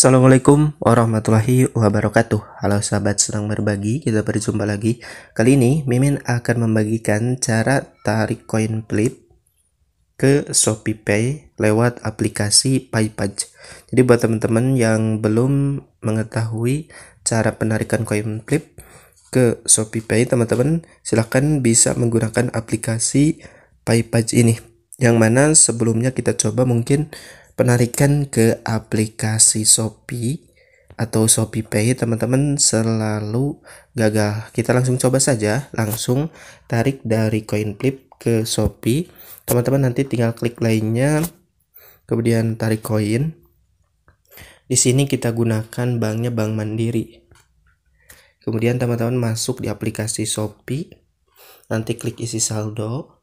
Assalamualaikum warahmatullahi wabarakatuh Halo sahabat senang berbagi, kita berjumpa lagi Kali ini Mimin akan membagikan cara tarik koin flip ke Shopee Pay lewat aplikasi PayPage Jadi buat teman-teman yang belum mengetahui cara penarikan koin flip ke Shopee Pay teman-teman silahkan bisa menggunakan aplikasi PayPage ini yang mana sebelumnya kita coba mungkin penarikan ke aplikasi Shopee atau Shopee Pay teman-teman selalu gagal. Kita langsung coba saja, langsung tarik dari CoinFlip ke Shopee. Teman-teman nanti tinggal klik lainnya, kemudian tarik koin. Di sini kita gunakan banknya Bank Mandiri. Kemudian teman-teman masuk di aplikasi Shopee, nanti klik isi saldo.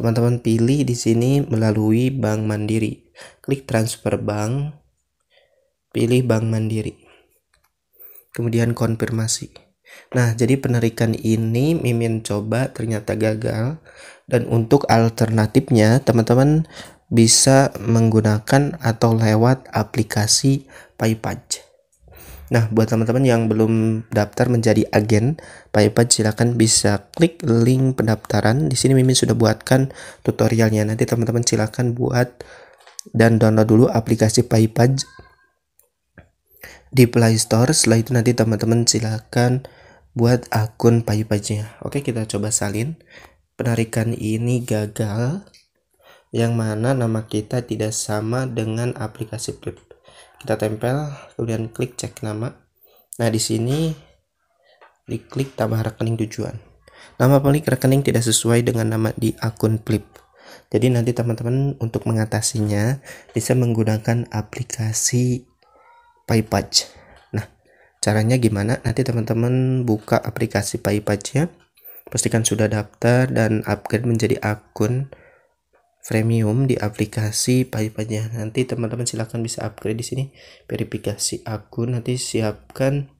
Teman-teman pilih di sini melalui Bank Mandiri. Klik transfer bank, pilih Bank Mandiri. Kemudian konfirmasi. Nah, jadi penarikan ini Mimin coba ternyata gagal dan untuk alternatifnya teman-teman bisa menggunakan atau lewat aplikasi PayPal. Nah, buat teman-teman yang belum daftar menjadi agen PayPal, silakan bisa klik link pendaftaran. Di sini Mimin sudah buatkan tutorialnya. Nanti teman-teman silakan buat dan download dulu aplikasi PayPal di Play Store. Setelah itu nanti teman-teman silakan buat akun Ipan-nya. Oke, kita coba salin. Penarikan ini gagal yang mana nama kita tidak sama dengan aplikasi flip kita tempel kemudian klik cek nama nah di sini diklik tambah rekening tujuan nama pemilik rekening tidak sesuai dengan nama di akun flip jadi nanti teman-teman untuk mengatasinya bisa menggunakan aplikasi PayPatch nah caranya gimana nanti teman-teman buka aplikasi PayPatch ya pastikan sudah daftar dan upgrade menjadi akun Premium di aplikasi Paypalnya. Nanti teman-teman silahkan bisa upgrade di sini verifikasi akun nanti siapkan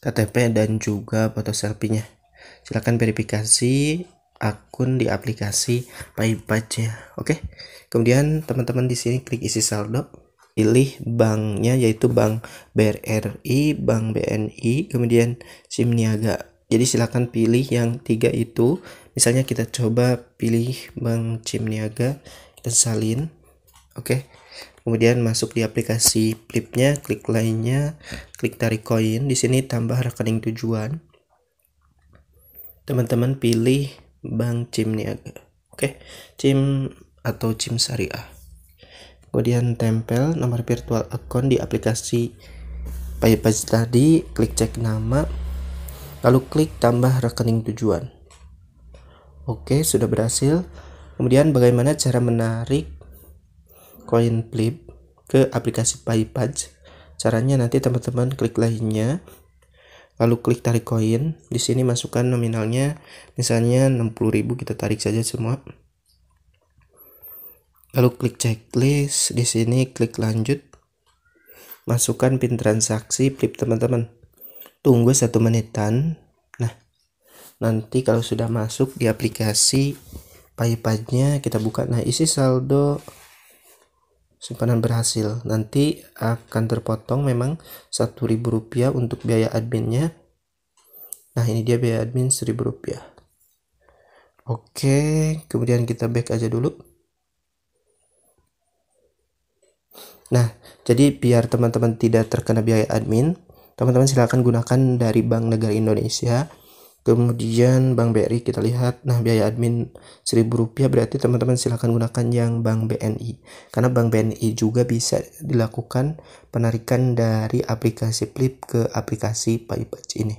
KTP dan juga foto selfie-nya. Silahkan verifikasi akun di aplikasi ya. Oke. Kemudian teman-teman di sini klik isi saldo, pilih banknya yaitu Bank BRI, Bank BNI, kemudian SIM niaga. Jadi silahkan pilih yang tiga itu misalnya kita coba pilih Bank Cimniaga dan salin oke okay. kemudian masuk di aplikasi flipnya klik lainnya klik tarik koin di sini tambah rekening tujuan teman-teman pilih Bank Cimniaga oke okay. Cim atau Cim Syariah kemudian tempel nomor virtual account di aplikasi PayPal tadi, klik cek nama, lalu klik tambah rekening tujuan. Oke, sudah berhasil. Kemudian bagaimana cara menarik coin flip ke aplikasi PayPage? Caranya nanti teman-teman klik lainnya, lalu klik tarik koin. Di sini masukkan nominalnya, misalnya 60.000 kita tarik saja semua. Lalu klik checklist, di sini klik lanjut. Masukkan pin transaksi flip teman-teman. Tunggu satu menitan nanti kalau sudah masuk di aplikasi paypadnya kita buka nah isi saldo simpanan berhasil nanti akan terpotong memang satu ribu rupiah untuk biaya adminnya nah ini dia biaya admin seribu rupiah oke kemudian kita back aja dulu nah jadi biar teman-teman tidak terkena biaya admin teman-teman silahkan gunakan dari Bank Negara Indonesia Kemudian Bank BRI kita lihat, nah biaya admin seribu rupiah berarti teman-teman silahkan gunakan yang Bank BNI. Karena Bank BNI juga bisa dilakukan penarikan dari aplikasi Flip ke aplikasi PayPatch ini.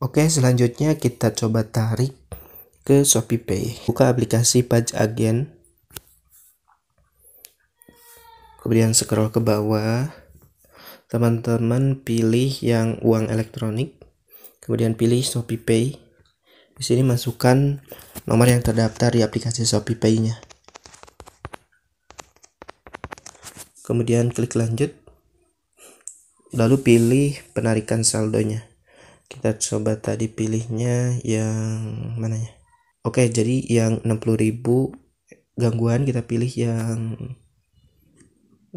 Oke, selanjutnya kita coba tarik ke Shopee Pay. Buka aplikasi Page Agen. Kemudian scroll ke bawah. Teman-teman pilih yang uang elektronik kemudian pilih Shopee Pay di sini masukkan nomor yang terdaftar di aplikasi Shopee Pay nya kemudian klik lanjut lalu pilih penarikan saldonya kita coba tadi pilihnya yang mana ya oke jadi yang 60.000 gangguan kita pilih yang 55.000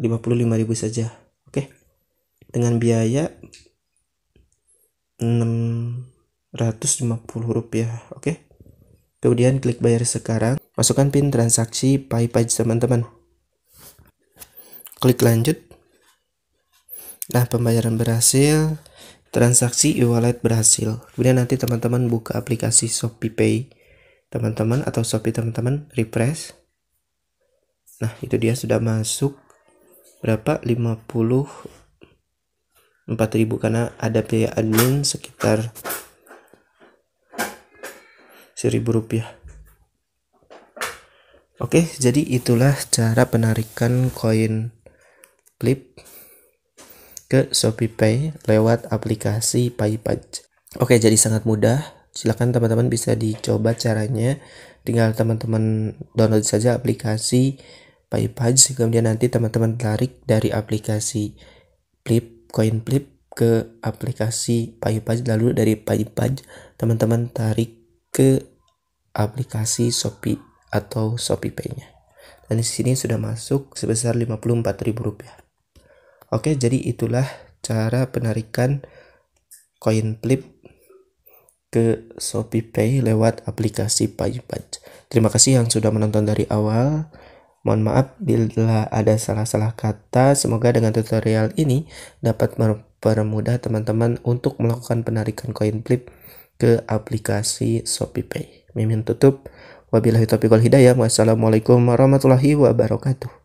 saja oke dengan biaya 650 rupiah oke kemudian klik bayar sekarang masukkan pin transaksi paypage teman-teman klik lanjut nah pembayaran berhasil transaksi e-wallet berhasil kemudian nanti teman-teman buka aplikasi Shopee Pay teman-teman atau Shopee teman-teman refresh nah itu dia sudah masuk berapa 50 4000 karena ada biaya admin sekitar 1000 rupiah oke jadi itulah cara penarikan koin flip ke Shopee Pay lewat aplikasi Paypage. oke jadi sangat mudah silahkan teman-teman bisa dicoba caranya tinggal teman-teman download saja aplikasi Paypage, kemudian nanti teman-teman tarik dari aplikasi Flip Koin flip ke aplikasi PayPal lalu dari PayPal teman-teman tarik ke aplikasi Shopee atau Shopee Pay-nya. Dan di sini sudah masuk sebesar Rp54.000. Oke, jadi itulah cara penarikan koin flip ke Shopee Pay lewat aplikasi PayPal. Terima kasih yang sudah menonton dari awal. Mohon maaf bila ada salah-salah kata. Semoga dengan tutorial ini dapat mempermudah teman-teman untuk melakukan penarikan koin flip ke aplikasi ShopeePay. Mimin tutup. Wabillahi taufiq wal hidayah. Wassalamualaikum warahmatullahi wabarakatuh.